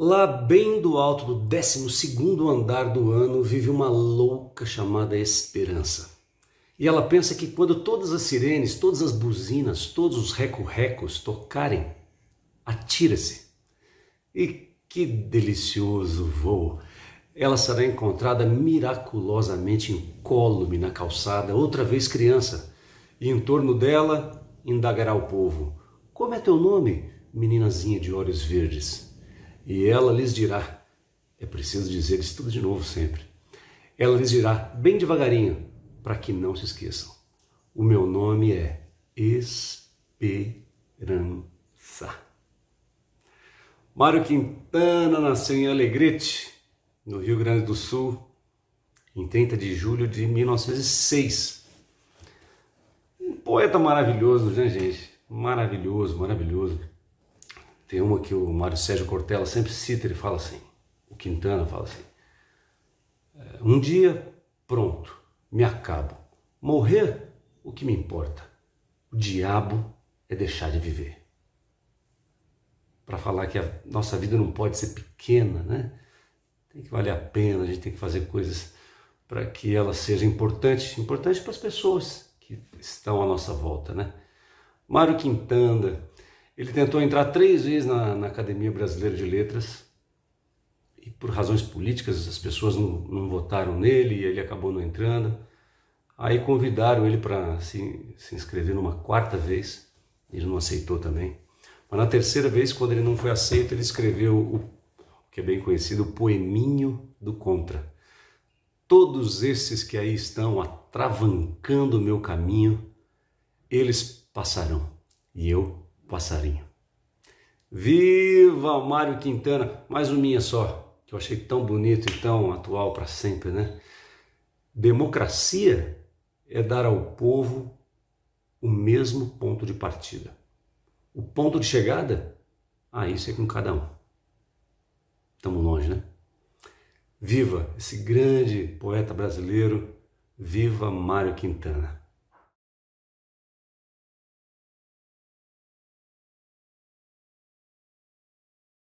Lá bem do alto do 12 andar do ano vive uma louca chamada Esperança. E ela pensa que quando todas as sirenes, todas as buzinas, todos os recorrecos tocarem, atira-se. E que delicioso voo! Ela será encontrada miraculosamente incólume na calçada, outra vez criança, e em torno dela indagará o povo: Como é teu nome, meninazinha de olhos verdes? E ela lhes dirá: é preciso dizer isso tudo de novo sempre. Ela lhes dirá bem devagarinho, para que não se esqueçam: o meu nome é Esperança. Mário Quintana nasceu em Alegrete, no Rio Grande do Sul, em 30 de julho de 1906. Um poeta maravilhoso, né, gente? Maravilhoso, maravilhoso. Tem uma que o Mário Sérgio Cortella sempre cita, ele fala assim, o Quintana fala assim, é, um dia, pronto, me acabo. Morrer, o que me importa? O diabo é deixar de viver. Para falar que a nossa vida não pode ser pequena, né? Tem que valer a pena, a gente tem que fazer coisas para que ela seja importante, importante para as pessoas que estão à nossa volta, né? Mário Quintana, ele tentou entrar três vezes na, na Academia Brasileira de Letras e por razões políticas as pessoas não, não votaram nele e ele acabou não entrando. Aí convidaram ele para se, se inscrever numa quarta vez, ele não aceitou também. Mas na terceira vez, quando ele não foi aceito, ele escreveu o que é bem conhecido, o Poeminho do Contra. Todos esses que aí estão atravancando o meu caminho, eles passarão e eu passarinho. Viva Mário Quintana! Mais uma minha só, que eu achei tão bonito e tão atual para sempre, né? Democracia é dar ao povo o mesmo ponto de partida. O ponto de chegada? Ah, isso é com cada um. Estamos longe, né? Viva esse grande poeta brasileiro, viva Mário Quintana.